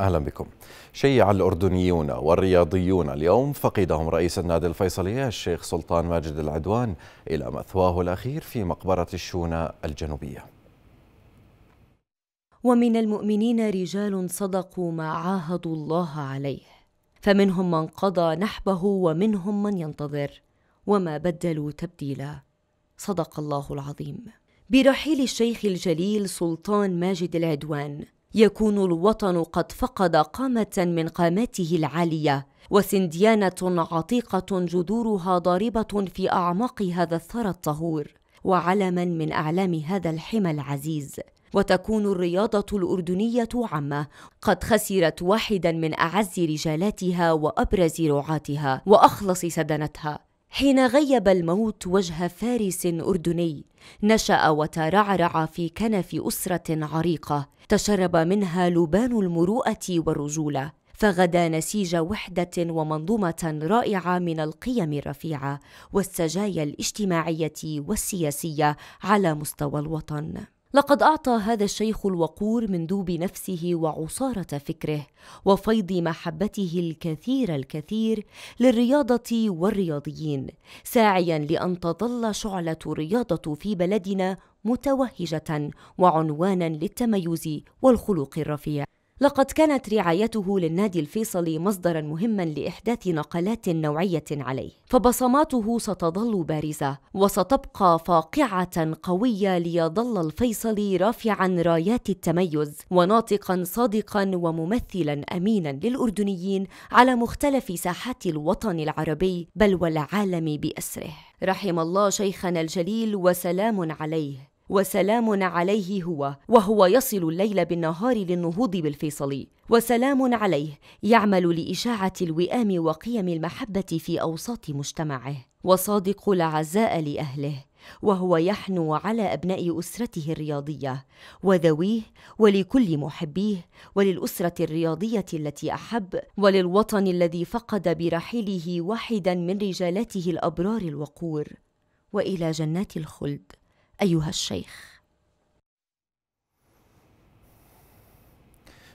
أهلا بكم شيع الأردنيون والرياضيون اليوم فقدهم رئيس النادي الفيصلي الشيخ سلطان ماجد العدوان إلى مثواه الأخير في مقبرة الشونة الجنوبية ومن المؤمنين رجال صدقوا ما عاهدوا الله عليه فمنهم من قضى نحبه ومنهم من ينتظر وما بدلوا تبديلا صدق الله العظيم برحيل الشيخ الجليل سلطان ماجد العدوان يكون الوطن قد فقد قامه من قاماته العاليه وسنديانه عتيقه جذورها ضاربه في اعماق هذا الثرى الطهور وعلما من اعلام هذا الحمى العزيز وتكون الرياضة الأردنية عامة قد خسرت واحدا من أعز رجالاتها وأبرز رعاتها وأخلص سدنتها حين غيب الموت وجه فارس اردني نشا وترعرع في كنف اسره عريقه تشرب منها لبان المروءه والرجوله فغدا نسيج وحده ومنظومه رائعه من القيم الرفيعه والسجايا الاجتماعيه والسياسيه على مستوى الوطن لقد اعطى هذا الشيخ الوقور مندوب نفسه وعصاره فكره وفيض محبته الكثير الكثير للرياضه والرياضيين ساعيا لان تظل شعله الرياضه في بلدنا متوهجه وعنوانا للتميز والخلق الرفيع لقد كانت رعايته للنادي الفيصلي مصدرا مهما لاحداث نقلات نوعيه عليه فبصماته ستظل بارزه وستبقى فاقعه قويه ليظل الفيصلي رافعا رايات التميز وناطقا صادقا وممثلا امينا للاردنيين على مختلف ساحات الوطن العربي بل والعالم باسره رحم الله شيخنا الجليل وسلام عليه وسلام عليه هو وهو يصل الليل بالنهار للنهوض بالفيصلي وسلام عليه يعمل لإشاعة الوئام وقيم المحبة في أوساط مجتمعه وصادق العزاء لأهله وهو يحنو على أبناء أسرته الرياضية وذويه ولكل محبيه وللأسرة الرياضية التي أحب وللوطن الذي فقد برحيله واحدا من رجالاته الأبرار الوقور وإلى جنات الخلد أيها الشيخ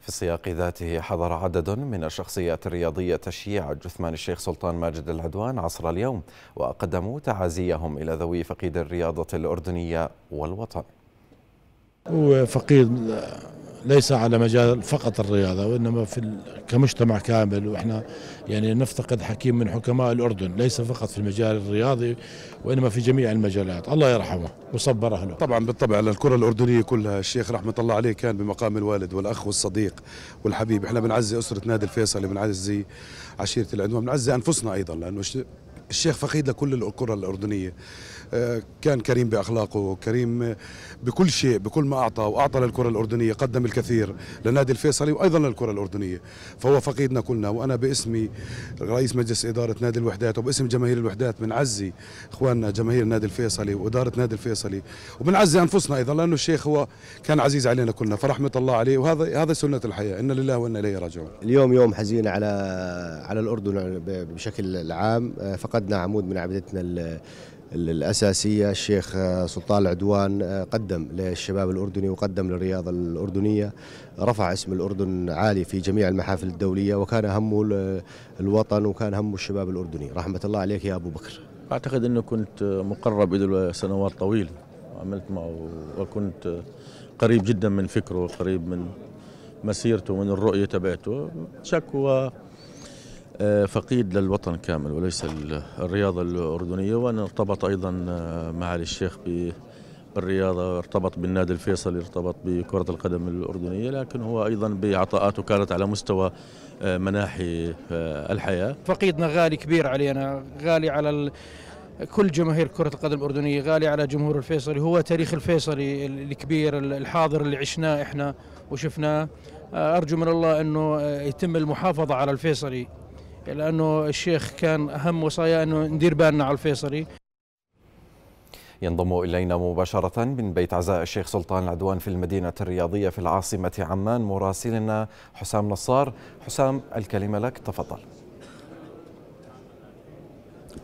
في السياق ذاته حضر عدد من الشخصيات الرياضية تشييع جثمان الشيخ سلطان ماجد العدوان عصر اليوم وقدموا تعازيهم إلى ذوي فقيد الرياضة الأردنية والوطن وفقيد ليس على مجال فقط الرياضة وإنما في كمجتمع كامل وإحنا يعني نفتقد حكيم من حكماء الأردن ليس فقط في المجال الرياضي وإنما في جميع المجالات الله يرحمه وصبر أهله طبعا بالطبع الكرة الأردنية كلها الشيخ رحمة الله عليه كان بمقام الوالد والأخ والصديق والحبيب إحنا بنعزي أسرة نادي الفيصلي بنعزي عشيرة العدوان بنعزي أنفسنا أيضا لأنه الشيخ فخيد لكل الكره الأردنية آه، كان كريم بأخلاقه كريم بكل شيء بكل ما أعطى وأعطى للكرة الأردنية قدم الكثير لنادي الفيصلي وأيضا للكرة الأردنية فهو فقيدنا كلنا وأنا باسمي رئيس مجلس إدارة نادي الوحدات وباسم جماهير الوحدات بنعزي إخواننا جماهير نادي الفيصلي وإدارة نادي الفيصلي وبنعزي أنفسنا أيضا لأنه الشيخ هو كان عزيز علينا كلنا فرحمة الله عليه وهذا هذا سنة الحياة إن لله وإنا إليه راجعون اليوم يوم حزين على على الأردن بشكل عام فقد فقدنا عمود من عبدتنا الأساسية الشيخ سلطان العدوان قدم للشباب الأردني وقدم للرياضة الأردنية رفع اسم الأردن عالي في جميع المحافل الدولية وكان همه الوطن وكان همه الشباب الأردني رحمة الله عليك يا أبو بكر أعتقد أنه كنت مقرب له سنوات طويلة عملت معه وكنت قريب جدا من فكره قريب من مسيرته من الرؤية تبعته شك آه، فقيد للوطن كامل وليس الرياضة الأردنية وأنا ارتبط أيضا آه، معالي الشيخ بالرياضة ارتبط بالنادي الفيصلي ارتبط بكرة القدم الأردنية لكن هو أيضا بعطاءاته كانت على مستوى آه، مناحي الحياة فقيدنا غالي كبير علينا غالي على ال... كل جماهير كرة القدم الأردنية غالي على جمهور الفيصلي هو تاريخ الفيصلي الكبير الحاضر اللي عشناه إحنا وشفناه أرجو من الله أنه يتم المحافظة على الفيصلي لأنه الشيخ كان أهم وصايا أنه ندير بالنا على الفيصلي ينضم إلينا مباشرة من بيت عزاء الشيخ سلطان العدوان في المدينة الرياضية في العاصمة عمان مراسلنا حسام نصار حسام الكلمة لك تفضل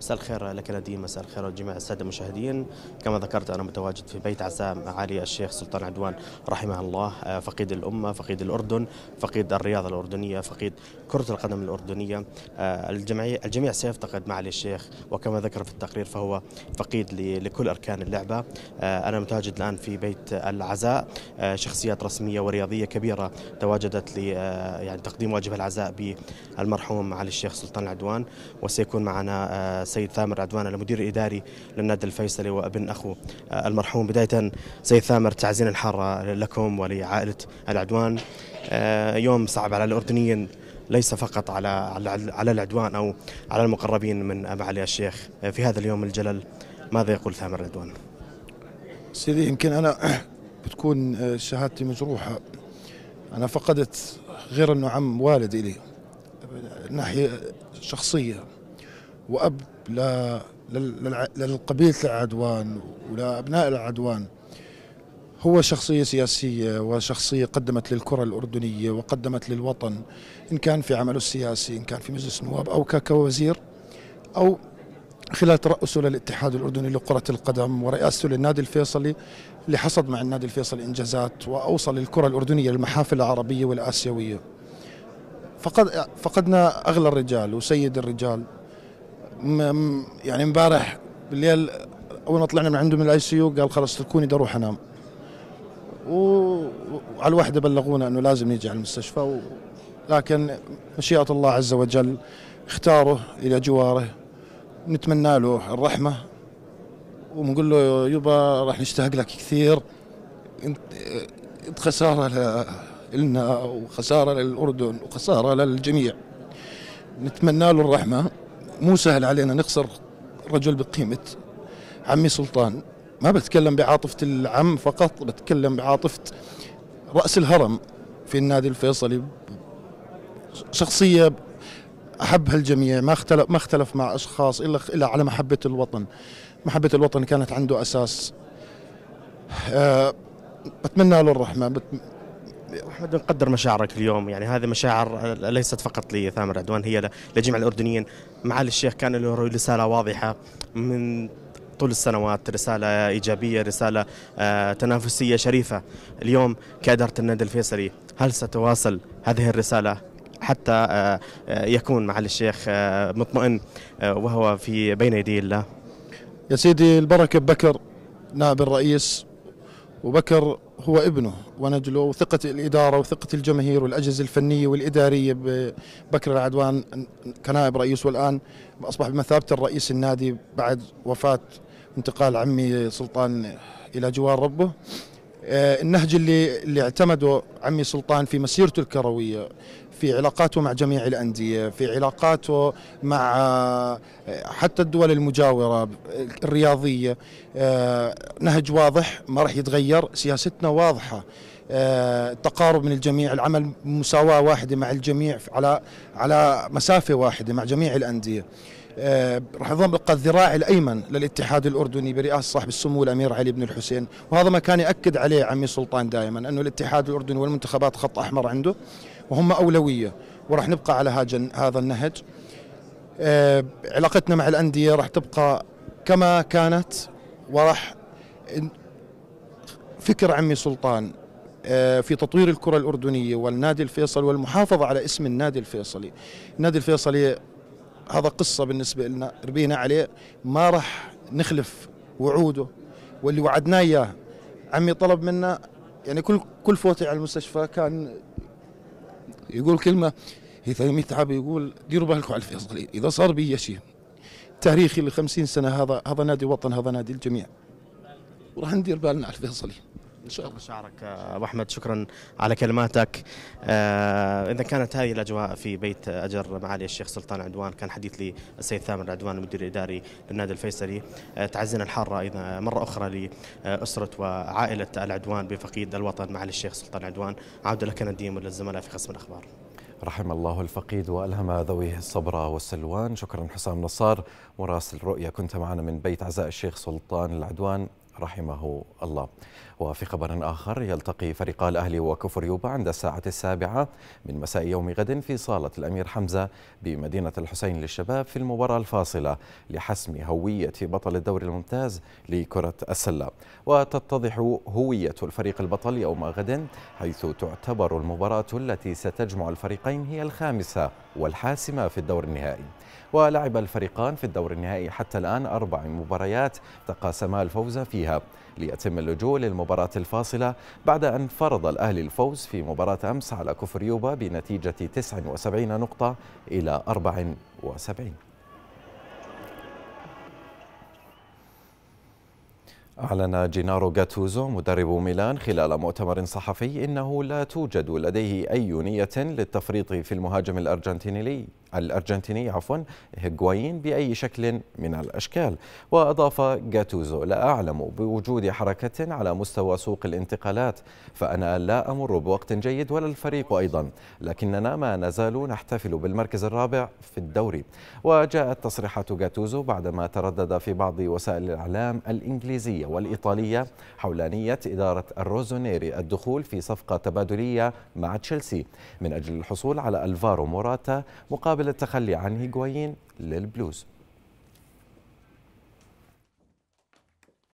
مساء الخير لك نديم مساء الخير لجميع الساده المشاهدين كما ذكرت انا متواجد في بيت عزاء معالي الشيخ سلطان عدوان رحمه الله آه، فقيد الامه فقيد الاردن فقيد الرياضه الاردنيه فقيد كره القدم الاردنيه آه، الجميع الجميع سيفتقد معالي الشيخ وكما ذكر في التقرير فهو فقيد لكل اركان اللعبه آه، انا متواجد الان في بيت العزاء شخصيات رسميه ورياضيه كبيره تواجدت ل يعني تقديم واجب العزاء بالمرحوم معالي الشيخ سلطان العدوان وسيكون معنا السيد ثامر عدوان المدير الاداري للنادي الفيصلي وابن اخو آه، المرحوم بدايه سيد ثامر تعزين الحاره لكم ولعائله العدوان آه، يوم صعب على الاردنيين ليس فقط على على العدوان او على المقربين من ابا علي الشيخ آه، في هذا اليوم الجلل ماذا يقول ثامر العدوان؟ سيدي يمكن انا بتكون شهادتي مجروحه انا فقدت غير انه عم والد الي ناحيه شخصيه واب للقبيلة العدوان ولأبناء العدوان هو شخصية سياسية وشخصية قدمت للكرة الأردنية وقدمت للوطن إن كان في عمله السياسي إن كان في مجلس النواب أو كوزير أو خلال ترأسه للاتحاد الأردني لكرة القدم ورئاسته للنادي الفيصلي اللي حصد مع النادي الفيصلي إنجازات وأوصل الكرة الأردنية للمحافل العربية والآسيوية فقد فقدنا أغلى الرجال وسيد الرجال يعني امبارح بالليل اول ما طلعنا من عنده من الاي سي يو قال خلاص تركوني بدي اروح انام وعلى الوحده بلغونا انه لازم نيجي على المستشفى و... لكن مشيئه الله عز وجل اختاره الى جواره نتمنى له الرحمه ونقول له يبا راح نشتاق لك كثير انت خساره لنا وخساره للاردن وخساره للجميع نتمنى له الرحمه مو سهل علينا نخسر رجل بقيمة عمي سلطان ما بتكلم بعاطفة العم فقط بتكلم بعاطفة رأس الهرم في النادي الفيصلي شخصية أحبها الجميع ما اختلف ما اختلف مع أشخاص إلا إلا على محبة الوطن محبة الوطن كانت عنده أساس أه بتمنى له الرحمة احمد نقدر مشاعرك اليوم يعني هذه مشاعر ليست فقط لثامر عدوان هي لجميع الاردنيين معالي الشيخ كان له رساله واضحه من طول السنوات رسالة إيجابية رسالة آه، تنافسية شريفة اليوم كإدارة النادي الفيصلي هل ستواصل هذه الرسالة حتى آه، آه، يكون معالي الشيخ مطمئن وهو في بين يدي الله يا سيدي البركة ببكر نائب الرئيس وبكر هو ابنه ونجله وثقة الإدارة وثقة الجماهير والأجهزة الفنية والإدارية ببكر العدوان كنائب رئيس والآن أصبح بمثابة الرئيس النادي بعد وفاة انتقال عمي سلطان إلى جوار ربه آه، النهج اللي اللي اعتمده عمي سلطان في مسيرته الكرويه في علاقاته مع جميع الانديه في علاقاته مع آه، حتى الدول المجاوره الرياضيه آه، نهج واضح ما راح يتغير سياستنا واضحه التقارب من الجميع العمل مساواه واحده مع الجميع على على مسافه واحده مع جميع الانديه آه، راح يضم يبقى الذراع الايمن للاتحاد الاردني برئاسه صاحب السمو الامير علي بن الحسين وهذا ما كان ياكد عليه عمي سلطان دائما انه الاتحاد الاردني والمنتخبات خط احمر عنده وهم اولويه وراح نبقى على هذا النهج آه، علاقتنا مع الانديه راح تبقى كما كانت وراح فكر عمي سلطان آه، في تطوير الكرة الأردنية والنادي الفيصل والمحافظة على اسم النادي الفيصلي النادي الفيصلي هذا قصة بالنسبة لنا ربينا عليه ما راح نخلف وعوده واللي وعدناه إياه عمي طلب منا يعني كل كل فوتي على المستشفى كان يقول كلمة إذا يتعب يقول ديروا بالكم على الفيصل إذا صار بي شيء تاريخي ل 50 سنة هذا هذا نادي وطن هذا نادي الجميع وراح ندير بالنا على الفيصلي شكرا شعرك آه، ابو احمد شكرا على كلماتك آه، اذا كانت هذه الاجواء في بيت اجر معالي الشيخ سلطان عدوان كان حديث لي السيد ثامر عدوان المدير الاداري للنادي الفيصلي آه، تعزينا الحاره اذا مره اخرى لاسره وعائله العدوان بفقيد الوطن معالي الشيخ سلطان عدوان عوده لك نديم وللزملاء في قسم الاخبار رحم الله الفقيد والهم ذويه الصبر والسلوان شكرا حسام نصار مراسل رؤيا كنت معنا من بيت عزاء الشيخ سلطان العدوان رحمه الله وفي خبر آخر يلتقي فريق الأهلي وكفر يوبا عند الساعة السابعة من مساء يوم غد في صالة الأمير حمزة بمدينة الحسين للشباب في المباراة الفاصلة لحسم هوية بطل الدوري الممتاز لكرة السلة وتتضح هوية الفريق البطل يوم غد حيث تعتبر المباراة التي ستجمع الفريقين هي الخامسة والحاسمة في الدور النهائي ولعب الفريقان في الدور النهائي حتى الآن أربع مباريات تقاسما الفوز فيها ليتم اللجوء للمباراة الفاصلة بعد أن فرض الأهلي الفوز في مباراة أمس على كفر يوبا بنتيجة 79 نقطة إلى 74 أعلن جينارو جاتوزو مدرب ميلان خلال مؤتمر صحفي إنه لا توجد لديه أي نية للتفريط في المهاجم الأرجنتيني الأرجنتيني عفوا هيغوايين بأي شكل من الأشكال وأضاف جاتوزو لا أعلم بوجود حركة على مستوى سوق الانتقالات فأنا لا أمر بوقت جيد ولا الفريق أيضا لكننا ما نزال نحتفل بالمركز الرابع في الدوري وجاءت تصريحات جاتوزو بعدما تردد في بعض وسائل الإعلام الإنجليزية والإيطالية حول نية إدارة الروزونيري الدخول في صفقة تبادلية مع تشيلسي من أجل الحصول على ألفارو موراتا مقابل قبل التخلي عن هيغوايين للبلوز